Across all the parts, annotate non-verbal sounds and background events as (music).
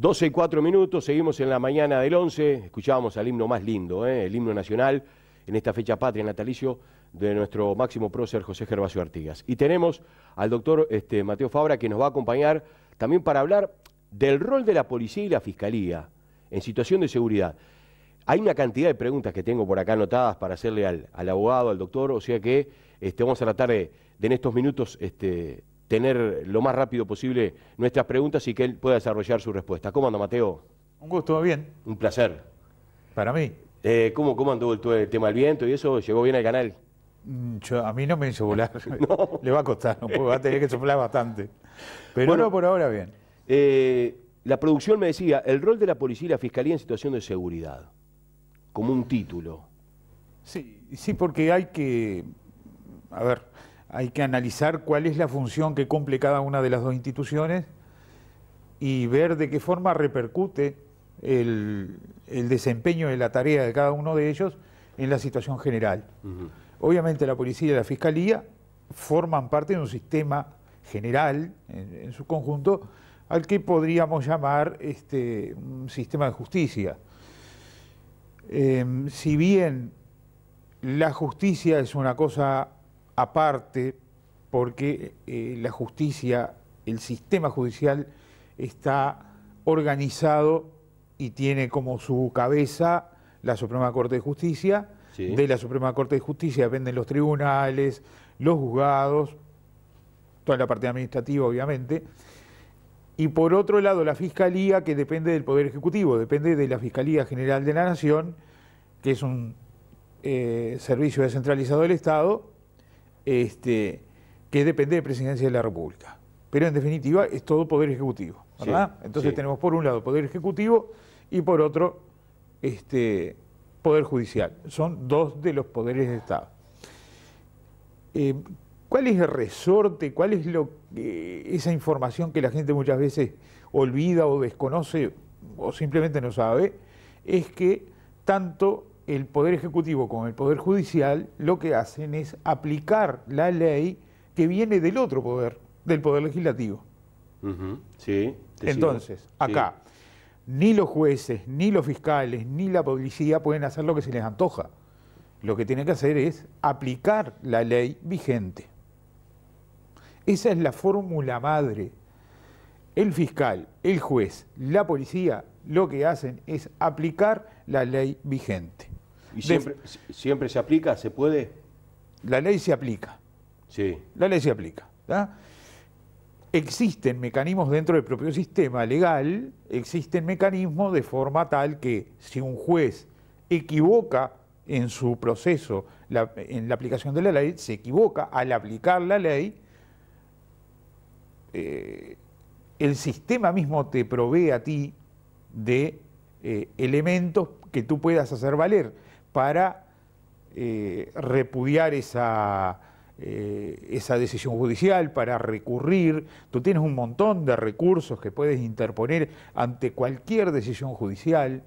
12 y 4 minutos, seguimos en la mañana del 11, escuchábamos al himno más lindo, ¿eh? el himno nacional, en esta fecha patria, natalicio de nuestro máximo prócer José Gervasio Artigas. Y tenemos al doctor este, Mateo Fabra que nos va a acompañar también para hablar del rol de la policía y la fiscalía en situación de seguridad. Hay una cantidad de preguntas que tengo por acá anotadas para hacerle al, abogado, al doctor, o sea que este, vamos a tratar de, en estos minutos este, tener lo más rápido posible nuestras preguntas y que él pueda desarrollar su respuesta. ¿Cómo anda, Mateo? Un gusto, bien. Un placer. Para mí. Eh, ¿cómo, ¿Cómo anduvo el, tema del viento y eso? ¿Llegó bien al canal? Mm, a mí no me hizo volar. (laughs) (laughs) Le va a costar, va a tener que soplar bastante. Pero bueno, por ahora bien. Eh, la producción me decía, el rol de la policía y la fiscalía en situación de seguridad, como un título. Sí, sí, porque hay que, a ver, hay que analizar cuál es la función que cumple cada una de las dos instituciones y ver de qué forma repercute el, desempeño de la tarea de cada uno de ellos en la situación general. Obviamente la policía y la fiscalía forman parte de un sistema general en, su conjunto al que podríamos llamar este, un sistema de justicia. Em, si bien la justicia es una cosa aparte porque eh, la justicia, el sistema judicial está organizado y tiene como su cabeza la Suprema Corte de Justicia. De la Suprema Corte de Justicia dependen los tribunales, los juzgados, toda la parte administrativa obviamente. Y por otro lado, la Fiscalía, que depende del Poder Ejecutivo, depende de la Fiscalía General de la Nación, que es un eh, servicio descentralizado del Estado, este, que depende de Presidencia de la República. Pero en definitiva es todo Poder Ejecutivo, ¿verdad? Entonces tenemos por un lado Poder Ejecutivo y por otro este, Poder Judicial. Son dos de los poderes de Estado. Eh, ¿Cuál es el resorte? ¿Cuál es lo, esa información que la gente muchas veces olvida o desconoce o simplemente no sabe? Es que tanto el Poder Ejecutivo con el Poder Judicial lo que hacen es aplicar la ley que viene del otro poder, del Poder Legislativo. sí, Entonces, acá, ni los jueces, ni los fiscales, ni la policía pueden hacer lo que se les antoja. Lo que tienen que hacer es aplicar la ley vigente. Esa es la fórmula madre. El fiscal, el juez, la policía, lo que hacen es aplicar la ley vigente siempre, siempre se aplica? ¿Se puede? La ley se aplica. Sí. La ley se aplica. Existen mecanismos dentro del propio sistema legal, existen mecanismos de forma tal que si un juez equivoca en su proceso, en la aplicación de la ley, se equivoca al aplicar la ley, eh, el sistema mismo te provee a ti de eh, elementos que tú puedas hacer valer para eh, repudiar esa, eh, esa decisión judicial, para recurrir. Tú tienes un montón de recursos que puedes interponer ante cualquier decisión judicial.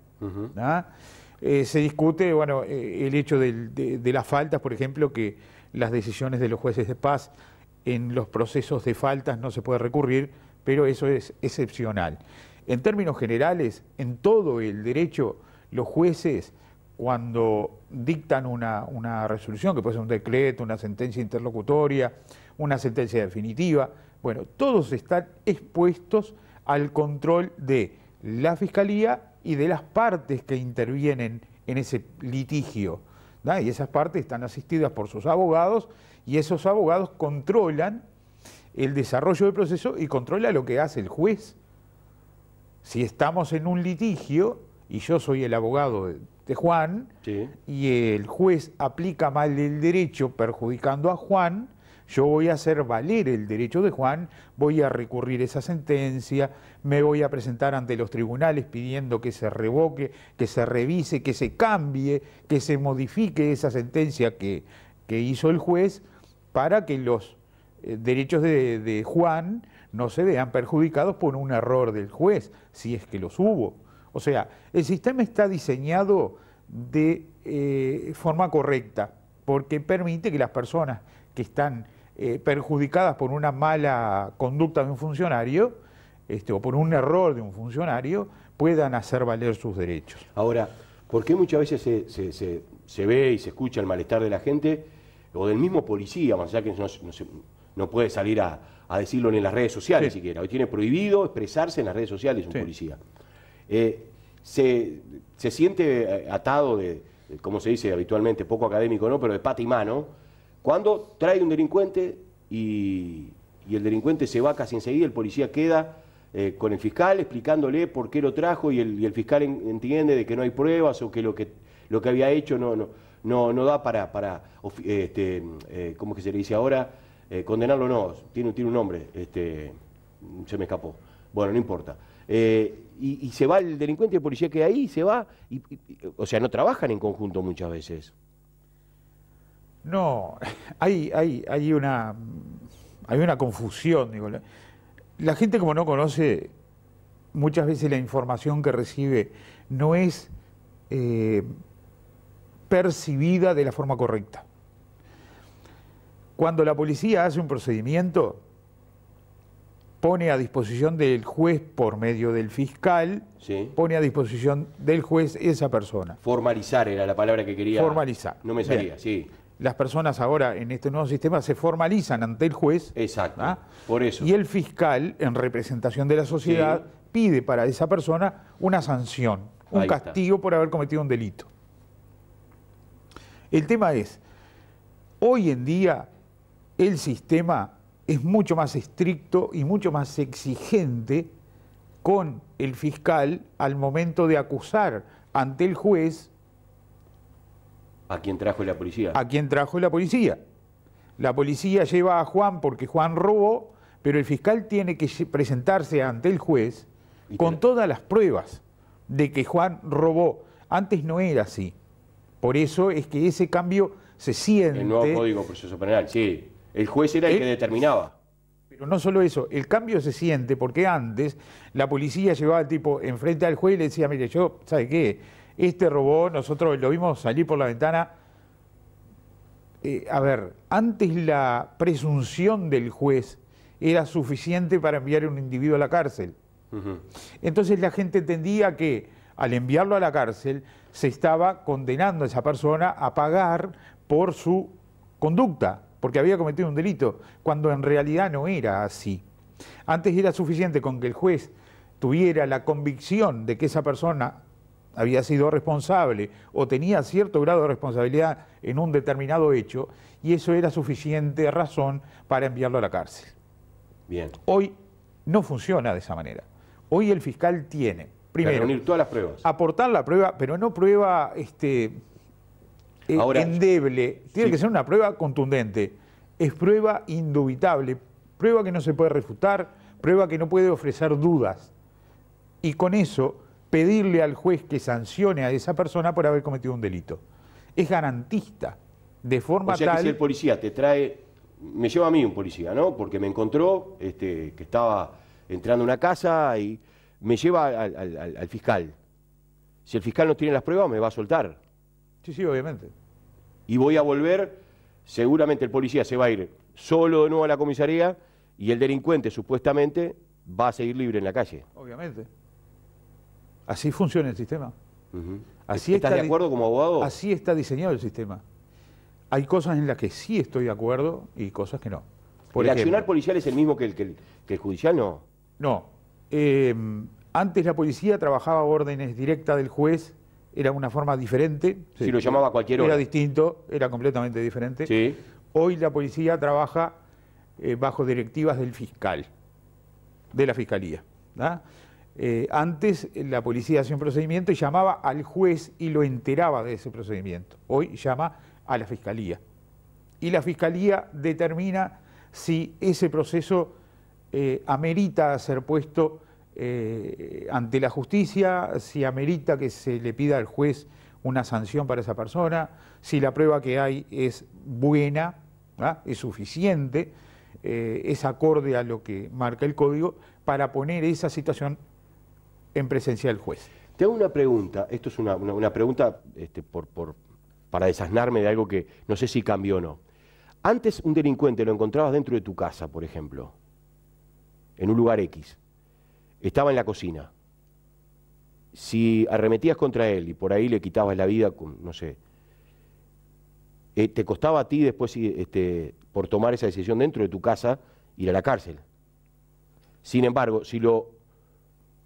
Eh, se discute bueno, el hecho de las faltas, por ejemplo, que las decisiones de los jueces de paz en los procesos de faltas no se puede recurrir, pero eso es excepcional. En términos generales, en todo el derecho, los jueces cuando dictan una, resolución, que puede ser un decreto, una sentencia interlocutoria, una sentencia definitiva. Bueno, todos están expuestos al control de la Fiscalía y de las partes que intervienen en ese litigio. Y esas partes están asistidas por sus abogados y esos abogados controlan el desarrollo del proceso y controlan lo que hace el juez. Si estamos en un litigio y yo soy el abogado de Juan y el juez aplica mal el derecho perjudicando a Juan, yo voy a hacer valer el derecho de Juan, voy a recurrir esa sentencia, me voy a presentar ante los tribunales pidiendo que se revoque, que se revise, que se cambie, que se modifique esa sentencia que, que hizo el juez para que los eh, derechos de, de Juan no se vean perjudicados por un error del juez, si es que los hubo. O sea, el sistema está diseñado de eh, forma correcta, porque permite que las personas que están eh, perjudicadas por una mala conducta de un funcionario, este, o por un error de un funcionario, puedan hacer valer sus derechos. Ahora, ¿por qué muchas veces se, ve y se escucha el malestar de la gente o del mismo policía, más allá que no, puede salir a, decirlo ni en las redes sociales siquiera? Hoy tiene prohibido expresarse en las redes sociales un policía. Eh, se, siente eh, atado de, como se dice habitualmente, poco académico, ¿no? Pero de pata y mano, cuando trae un delincuente y, el delincuente se va casi enseguida, el policía queda eh, con el fiscal explicándole por qué lo trajo y el, fiscal entiende de que no hay pruebas o que lo que, lo que había hecho no, da para, para este, que se le dice ahora? Eh, condenarlo no, tiene, tiene un nombre, este, se me escapó. Bueno, no importa. Eh, y, se va el delincuente y el policía queda ahí, se va. o sea, no trabajan en conjunto muchas veces. No, hay, hay, hay, una, hay una confusión. la, gente como no conoce, muchas veces la información que recibe no es eh, percibida de la forma correcta. Cuando la policía hace un procedimiento, pone a disposición del juez por medio del fiscal, pone a disposición del juez esa persona. Formalizar era la palabra que quería. Formalizar. No me salía, sí. Las personas ahora en este nuevo sistema se formalizan ante el juez. Exacto. ¿ah? Por eso. Y el fiscal, en representación de la sociedad, pide para esa persona una sanción, un castigo por haber cometido un delito. El tema es, hoy en día el sistema es mucho más estricto y mucho más exigente con el fiscal al momento de acusar ante el juez. A quien trajo la policía. A quien trajo la policía. La policía lleva a Juan porque Juan robó, pero el fiscal tiene que presentarse ante el juez con todas las pruebas de que Juan robó. Antes no era así. Por eso es que ese cambio se siente. El nuevo Código Proceso Penal, sí. El juez era el, que eh, determinaba. Pero no solo eso, el cambio se siente porque antes la policía llevaba al tipo enfrente al juez y le decía, mire, yo, ¿sabe qué? Este robó, nosotros lo vimos salir por la ventana. Eh, a ver, antes la presunción del juez era suficiente para enviar a un individuo a la cárcel. Entonces la gente entendía que al enviarlo a la cárcel se estaba condenando a esa persona a pagar por su conducta porque había cometido un delito, cuando en realidad no era así. Antes era suficiente con que el juez tuviera la convicción de que esa persona había sido responsable o tenía cierto grado de responsabilidad en un determinado hecho, y eso era suficiente razón para enviarlo a la cárcel. Bien. Hoy no funciona de esa manera. Hoy el fiscal tiene, primero, aportar la prueba, pero no prueba este, eh, Ahora, endeble. Tiene que ser una prueba contundente. Es prueba indubitable, prueba que no se puede refutar, prueba que no puede ofrecer dudas. Y con eso, pedirle al juez que sancione a esa persona por haber cometido un delito. Es garantista, de forma o sea Que si el policía te trae, me lleva a mí un policía, ¿no? Porque me encontró este, que estaba entrando a una casa y me lleva al fiscal. Si el fiscal no tiene las pruebas, me va a soltar. Sí, sí, obviamente y voy a volver, seguramente el policía se va a ir solo de nuevo a la comisaría y el delincuente supuestamente va a seguir libre en la calle. Obviamente. Así funciona el sistema. así ¿Estás está de acuerdo como abogado? Así está diseñado el sistema. Hay cosas en las que sí estoy de acuerdo y cosas que no. ¿El accionar policial es el mismo que el, que judicial? No. No. Em, antes la policía trabajaba órdenes directas del juez era una forma diferente. Si lo llamaba a cualquier Era distinto, era completamente diferente. Hoy la policía trabaja eh, bajo directivas del fiscal, de la fiscalía. Eh, antes eh, la policía hacía un procedimiento y llamaba al juez y lo enteraba de ese procedimiento. Hoy llama a la fiscalía. Y la fiscalía determina si ese proceso amerita ser puesto eh, ante la justicia si amerita que se le pida al juez una sanción para esa persona, si la prueba que hay es buena, ¿ah? es suficiente, eh, es acorde a lo que marca el código, para poner esa situación en presencia del juez. Te hago una pregunta, esto es una, pregunta este, para desasnarme de algo que no sé si cambió o no. Antes un delincuente lo encontrabas dentro de tu casa, por ejemplo, en un lugar X estaba en la cocina. Si arremetías contra él y por ahí le quitabas la vida, no sé, eh, te costaba a ti después este, por tomar esa decisión dentro de tu casa ir a la cárcel. Sin embargo, si lo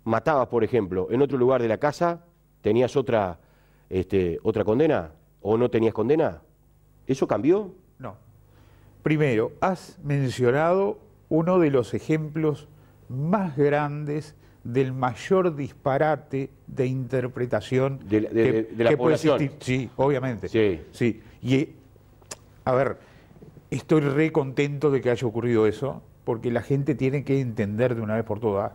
matabas, por ejemplo, en otro lugar de la casa, tenías otra, este, otra condena o no tenías condena. ¿Eso cambió? No. Primero, has mencionado uno de los ejemplos más grandes del mayor disparate de interpretación de, que, población. sí, obviamente. Sí. sí. Y, eh, a ver, estoy re contento de que haya ocurrido eso, porque la gente tiene que entender de una vez por todas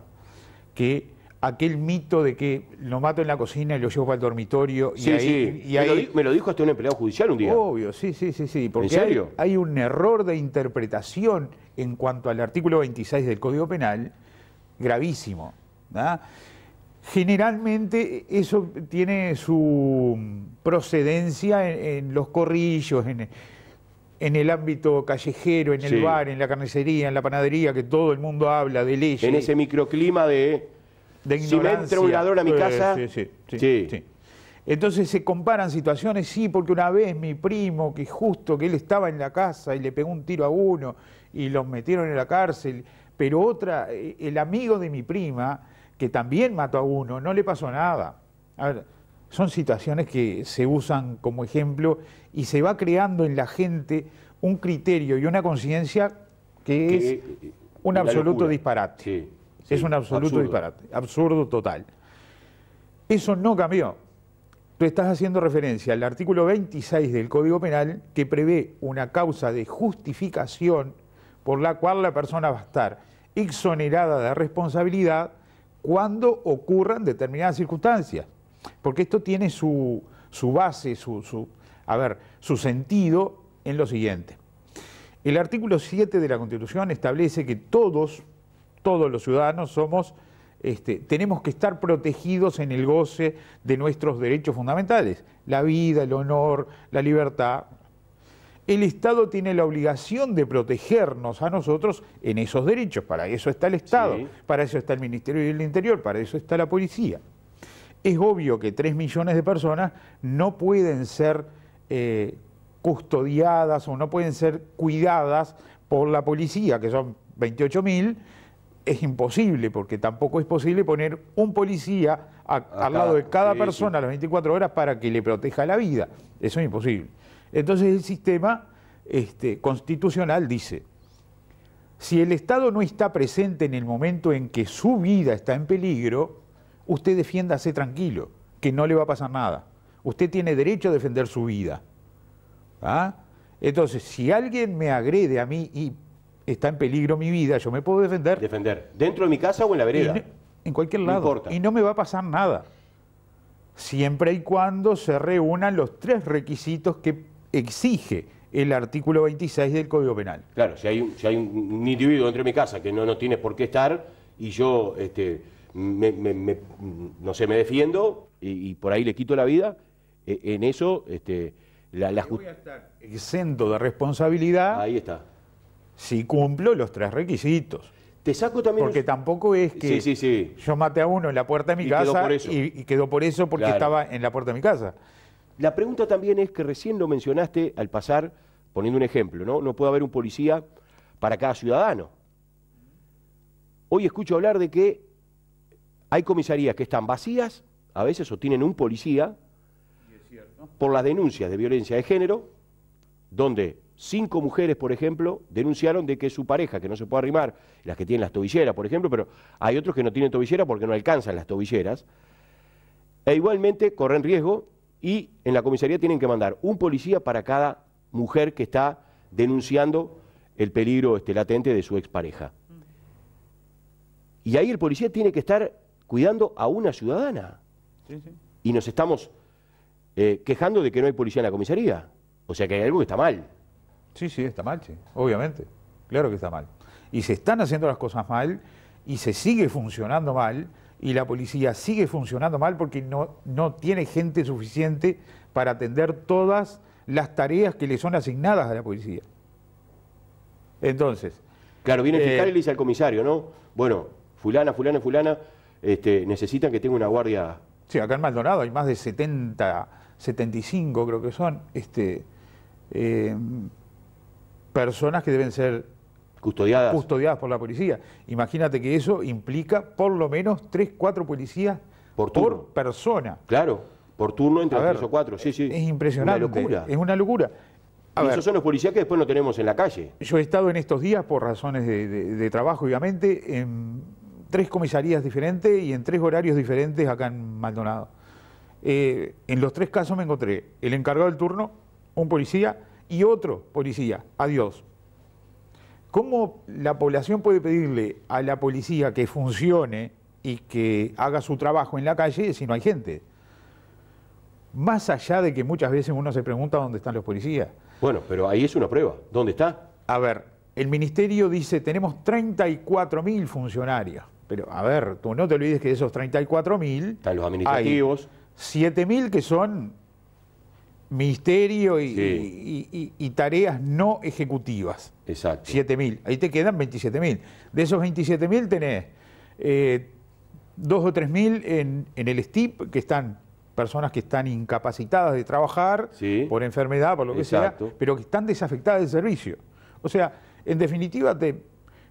que aquel mito de que lo mato en la cocina y lo llevo para el dormitorio. y ahí, sí. Y me, lo, dijo hasta un empleado judicial un día. Obvio, sí, sí, sí. porque ¿En serio? Hay, un error de interpretación en cuanto al artículo 26 del Código Penal gravísimo. Generalmente eso tiene su procedencia en, los corrillos, en, el ámbito callejero, en el bar, en la carnicería, en la panadería, que todo el mundo habla de leyes. En ese microclima de de Si me a mi casa. sí, sí. sí, Entonces se comparan situaciones, sí, porque una vez mi primo, que justo que él estaba en la casa y le pegó un tiro a uno y los metieron en la cárcel, pero otra, eh, el amigo de mi prima, que también mató a uno, no le pasó nada. A ver, son situaciones que se usan como ejemplo y se va creando en la gente un criterio y una conciencia que, es un absoluto disparate. Sí es un absoluto disparate, absurdo total. Eso no cambió. Tú estás haciendo referencia al artículo 26 del Código Penal que prevé una causa de justificación por la cual la persona va a estar exonerada de responsabilidad cuando ocurran determinadas circunstancias. Porque esto tiene su, base, su, ver, su sentido en lo siguiente. El artículo 7 de la Constitución establece que todos todos los ciudadanos somos, este, tenemos que estar protegidos en el goce de nuestros derechos fundamentales, la vida, el honor, la libertad. El Estado tiene la obligación de protegernos a nosotros en esos derechos, para eso está el Estado, para eso está el Ministerio del Interior, para eso está la policía. Es obvio que 3 millones de personas no pueden ser eh, custodiadas o no pueden ser cuidadas por la policía, que son 28 mil, es imposible, porque tampoco es posible poner un policía al lado de cada persona a las 24 horas para que le proteja la vida. Eso es imposible. Entonces el sistema este, constitucional dice, si el Estado no está presente en el momento en que su vida está en peligro, usted defiéndase tranquilo, que no le va a pasar nada. Usted tiene derecho a defender su vida. ¿Ah? Entonces, si alguien me agrede a mí y está en peligro mi vida, yo me puedo defender. Defender. ¿Dentro de mi casa o en la vereda? En, cualquier lado. No importa. Y no me va a pasar nada. Siempre y cuando se reúnan los tres requisitos que exige el artículo 26 del Código Penal. Claro, si hay, un individuo dentro de mi casa que no, no tiene por qué estar y yo este, no sé, me defiendo y, por ahí le quito la vida, e, en eso este, la, la justicia... estar exento de responsabilidad. Ahí está si cumplo los tres requisitos. Te saco también. Porque tampoco es que yo maté a uno en la puerta de mi casa Y, quedó por eso porque estaba en la puerta de mi casa. La pregunta también es que recién lo mencionaste al pasar, poniendo un ejemplo, ¿no? No puede haber un policía para cada ciudadano. Hoy escucho hablar de que hay comisarías que están vacías, a veces, o tienen un policía, por las denuncias de violencia de género, donde Cinco mujeres, por ejemplo, denunciaron de que su pareja, que no se puede arrimar, las que tienen las tobilleras, por ejemplo, pero hay otros que no tienen tobillera porque no alcanzan las tobilleras, e igualmente corren riesgo y en la comisaría tienen que mandar un policía para cada mujer que está denunciando el peligro este, latente de su expareja. Y ahí el policía tiene que estar cuidando a una ciudadana. Y nos estamos eh, quejando de que no hay policía en la comisaría. O sea que hay algo que está mal. Sí, sí, está mal, obviamente. Claro que está mal. Y se están haciendo las cosas mal y se sigue funcionando mal y la policía sigue funcionando mal porque no, no tiene gente suficiente para atender todas las tareas que le son asignadas a la policía. Entonces. Claro, viene el fiscal eh, y le dice al comisario, ¿no? Bueno, fulana, fulana, fulana, este, necesitan que tenga una guardia. Sí, acá en Maldonado hay más de 70, 75 creo que son, este, eh, personas que deben ser custodiadas. custodiadas por la policía. Imagínate que eso implica por lo menos tres cuatro policías por, persona. Claro, por turno entre tres o cuatro sí, sí. Es impresionante. Una locura. Es una locura. esos son los policías que después no tenemos en la calle. Yo he estado en estos días, por razones de, trabajo, obviamente, en tres comisarías diferentes y en tres horarios diferentes acá en Maldonado. Eh, en los tres casos me encontré el encargado del turno, un policía y otro policía. Adiós. ¿Cómo la población puede pedirle a la policía que funcione y que haga su trabajo en la calle si no hay gente? Más allá de que muchas veces uno se pregunta dónde están los policías. Bueno, pero ahí es una prueba. ¿Dónde está? A ver, el ministerio dice tenemos 34.000 mil funcionarios. Pero a ver, tú no te olvides que de esos 34.000... Están los administrativos. 7.000 mil que son ministerio y, tareas no ejecutivas. Exacto. 7.000. Ahí te quedan 27.000. De esos 27.000 tenés eh, 2 o 3.000 en, en el STIP, que están personas que están incapacitadas de trabajar por enfermedad, por lo que sea, pero que están desafectadas del servicio. O sea, en definitiva, te,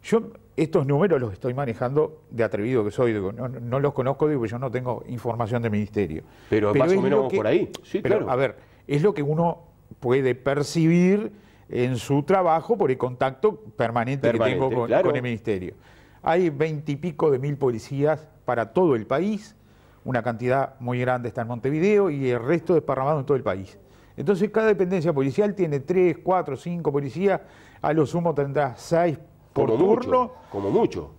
yo estos números los estoy manejando de atrevido que soy, no, los conozco, digo, yo no tengo información de ministerio. Pero, más o menos por ahí. Sí, claro. A ver, es lo que uno puede percibir en su trabajo por el contacto permanente, que tengo con, el ministerio. Hay veintipico de mil policías para todo el país, una cantidad muy grande está en Montevideo y el resto desparramado en todo el país. Entonces cada dependencia policial tiene tres, cuatro, cinco policías, a lo sumo tendrá seis por turno. como mucho.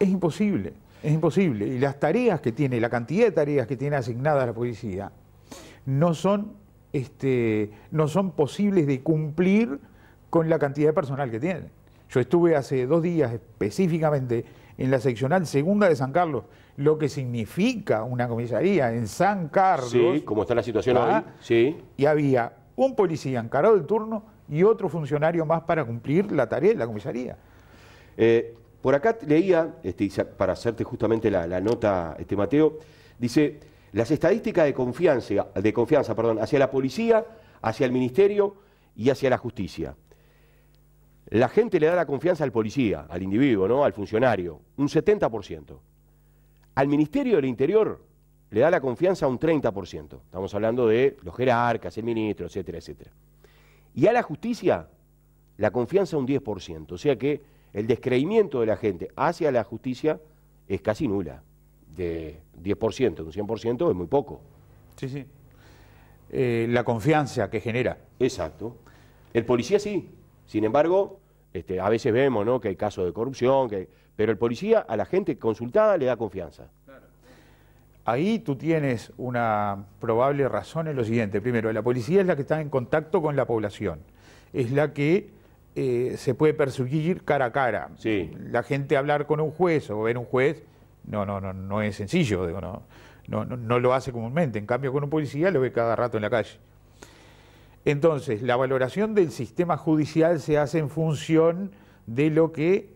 Es imposible, es imposible. Y las tareas que tiene, la cantidad de tareas que tiene asignada la policía, no son este, no son posibles de cumplir con la cantidad de personal que tienen. Yo estuve hace dos días específicamente en la seccional segunda de San Carlos, lo que significa una comisaría en San Carlos. Sí, como está la situación ¿ah? ahí. Y había un policía encarado del turno y otro funcionario más para cumplir la tarea de la comisaría. Eh, por acá leía, este, para hacerte justamente la, nota, este Mateo, dice las estadísticas de confianza, de confianza perdón, hacia la policía, hacia el ministerio y hacia la justicia. La gente le da la confianza al policía, al individuo, ¿no? al funcionario, un 70%. Al Ministerio del Interior le da la confianza un 30%. Estamos hablando de los jerarcas, el ministro, etcétera, etcétera. Y a la justicia la confianza un 10%. O sea que el descreimiento de la gente hacia la justicia es casi nula de 10%, de un 100% es muy poco. Sí, sí. Eh, la confianza que genera. Exacto. El policía sí. Sin embargo, este, a veces vemos ¿no? que hay casos de corrupción, que... pero el policía a la gente consultada le da confianza. Ahí tú tienes una probable razón en lo siguiente. Primero, la policía es la que está en contacto con la población. Es la que eh, se puede perseguir cara a cara. La gente hablar con un juez o ver un juez no, no, no, no es sencillo, digo, no, no, no, lo hace comúnmente. En cambio, con un policía lo ve cada rato en la calle. Entonces, la valoración del sistema judicial se hace en función de lo que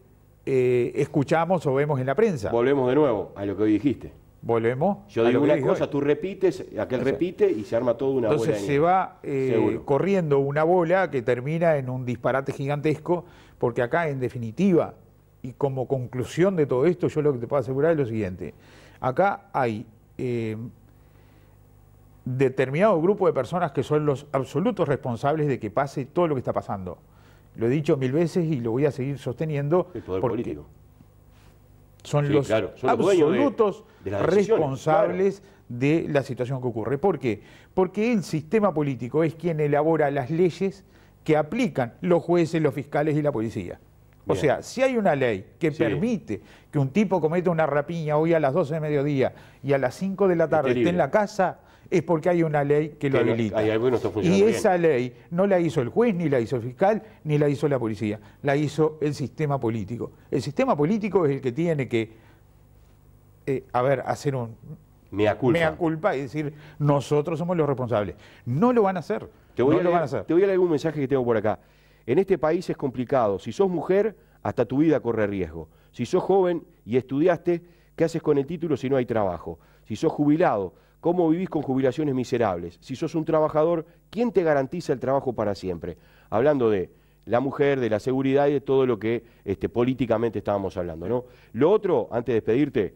eh, escuchamos o vemos en la prensa. Volvemos de nuevo a lo que hoy dijiste. Volvemos. Yo digo una cosa, tú repites, aquel repite y se arma toda una bola. Entonces se va eh, corriendo una bola que termina en un disparate gigantesco, porque acá, en definitiva, y como conclusión de todo esto, yo lo que te puedo asegurar es lo siguiente. Acá hay eh, determinado grupo de personas que son los absolutos responsables de que pase todo lo que está pasando. Lo he dicho mil veces y lo voy a seguir sosteniendo. político. Son los absolutos responsables de la situación que ocurre. ¿Por qué? Porque el sistema político es quien elabora las leyes que aplican los jueces, los fiscales y la policía. O sea, si hay una ley que permite que un tipo cometa una rapiña hoy a las 12 de mediodía y a las 5 de la tarde esté en la casa, es porque hay una ley que, lo habilita. y esa ley no la hizo el juez, ni la hizo el fiscal, ni la hizo la policía, la hizo el sistema político. El sistema político es el que tiene que, eh, a ver, hacer un... Mea culpa. Mea y decir, nosotros somos los responsables. No lo van a hacer. Te no lo van a hacer. Te voy a leer mensaje que tengo por acá. En este país es complicado. Si sos mujer, hasta tu vida corre riesgo. Si sos joven y estudiaste, ¿qué haces con el título si no hay trabajo? Si sos jubilado, ¿cómo vivís con jubilaciones miserables? Si sos un trabajador, ¿quién te garantiza el trabajo para siempre? Hablando de la mujer, de la seguridad y de todo lo que este, políticamente estábamos hablando. ¿no? Lo otro, antes de despedirte,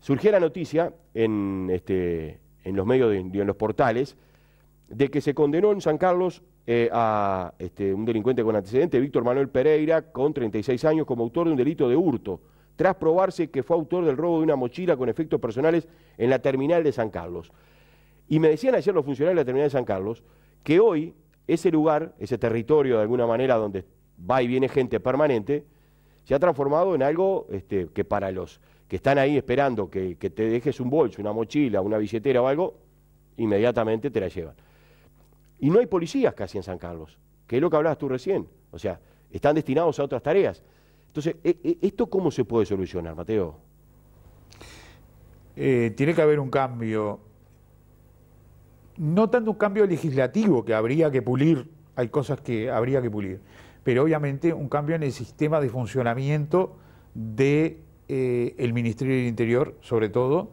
surgió la noticia en, este, los medios, y en los portales, de que se condenó en San Carlos eh, a este, un delincuente con antecedente, Víctor Manuel Pereira, con 36 años, como autor de un delito de hurto, tras probarse que fue autor del robo de una mochila con efectos personales en la terminal de San Carlos. Y me decían ayer los funcionarios de la terminal de San Carlos que hoy ese lugar, ese territorio de alguna manera donde va y viene gente permanente, se ha transformado en algo este, que para los que están ahí esperando que, que te dejes un bolso, una mochila, una billetera o algo, inmediatamente te la llevan. Y no hay policías casi en San Carlos, que es lo que hablabas tú recién. O sea, están destinados a otras tareas. Entonces, e, e, ¿esto cómo se puede solucionar, Mateo? Eh, tiene que haber un cambio, no tanto un cambio legislativo que habría que pulir, hay cosas que habría que pulir, pero obviamente un cambio en el sistema de funcionamiento del de, eh, Ministerio del Interior, sobre todo,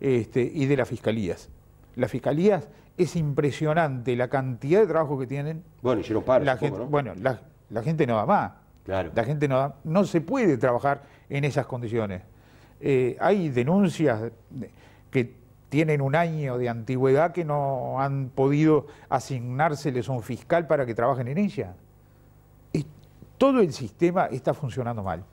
este, y de las fiscalías. Las fiscalías es impresionante la cantidad de trabajo que tienen. Bueno, hicieron paro. La gente, Bueno, la, gente no da más. Claro. La gente no no se puede trabajar en esas condiciones. Eh, hay denuncias que tienen un año de antigüedad que no han podido asignárseles a un fiscal para que trabajen en ella. Y todo el sistema está funcionando mal.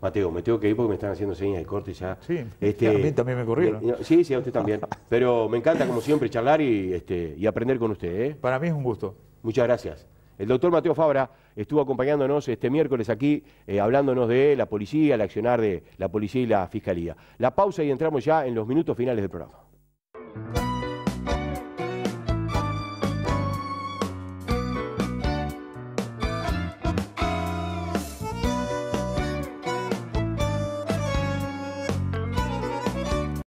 Mateo, me tengo que ir porque me están haciendo señas de corte ya. Sí, este, también me corrieron. sí, sí, a usted también. (laughs) Pero me encanta, como siempre, charlar y, este, aprender con usted. ¿eh? Para mí es un gusto. Muchas gracias. El doctor Mateo Fabra estuvo acompañándonos este miércoles aquí, eh, hablándonos de la policía, el accionar de la policía y la fiscalía. La pausa y entramos ya en los minutos finales del programa.